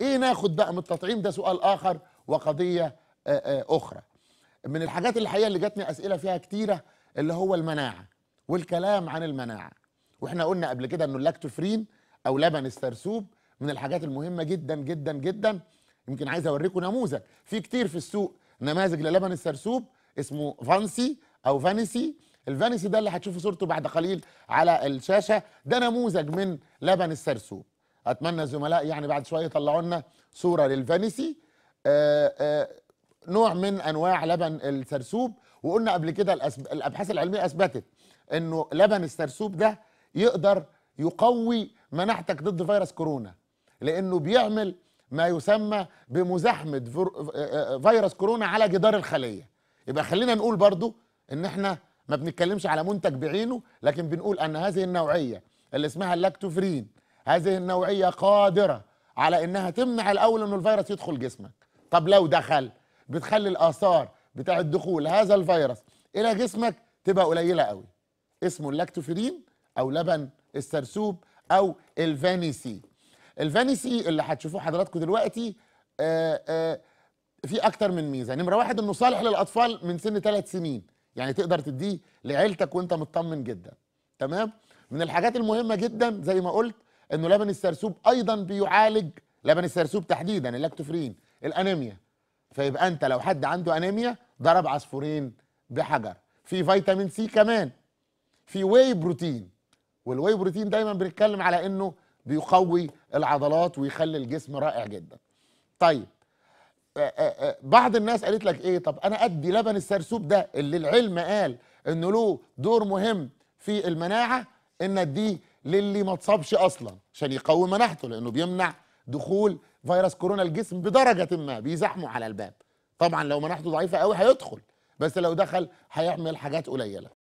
ايه ناخد بقى من التطعيم ده سؤال اخر وقضيه آه، آه، اخرى من الحاجات الحقيقه اللي جاتني اسئله فيها كتيره اللي هو المناعه والكلام عن المناعه واحنا قلنا قبل كده انه اللاكتوفرين او لبن السرسوب من الحاجات المهمه جدا جدا جدا يمكن عايز اوريكم نموذج في كتير في السوق نماذج للبن السرسوب اسمه فانسي او فانيسي الفانيسي ده اللي هتشوفوا صورته بعد قليل على الشاشه ده نموذج من لبن السرسوب اتمنى الزملاء يعني بعد شويه يطلعوا لنا صوره للفانيسي آآ آه، آآ آه، نوع من انواع لبن السرسوب وقلنا قبل كده الابحاث العلميه اثبتت انه لبن السرسوب ده يقدر يقوي مناعتك ضد فيروس كورونا لانه بيعمل ما يسمى بمزاحمه آه، فيروس كورونا على جدار الخليه يبقى خلينا نقول برضو ان احنا ما بنتكلمش على منتج بعينه لكن بنقول ان هذه النوعيه اللي اسمها اللاكتوفرين هذه النوعيه قادره على انها تمنع الاول انه الفيروس يدخل جسمك طب لو دخل بتخلي الاثار بتاع دخول هذا الفيروس الى جسمك تبقى قليله قوي اسمه اللاكتوفيرين او لبن السرسوب او الفانيسي الفانيسي اللي هتشوفوه حضراتكم دلوقتي آآ آه، آآ آه، في اكتر من ميزه نمره واحد انه صالح للاطفال من سن ثلاث سنين يعني تقدر تديه لعيلتك وانت مطمن جدا تمام من الحاجات المهمه جدا زي ما قلت انه لبن السرسوب ايضا بيعالج لبن السرسوب تحديدا اللاكتوفرين الانيميا فيبقى انت لو حد عنده انيميا ضرب عصفورين بحجر في فيتامين سي كمان في واي بروتين والواي بروتين دايما بنتكلم على انه بيقوي العضلات ويخلي الجسم رائع جدا طيب آه، آه، آه، بعض الناس قالت لك ايه طب انا ادي لبن السرسوب ده اللي العلم قال انه له دور مهم في المناعه ان اديه للي ما اتصابش اصلا عشان يقوي مناعته لانه بيمنع دخول فيروس كورونا الجسم بدرجه ما بيزحمه على الباب طبعا لو مناعته ضعيفه قوي هيدخل بس لو دخل هيعمل حاجات قليله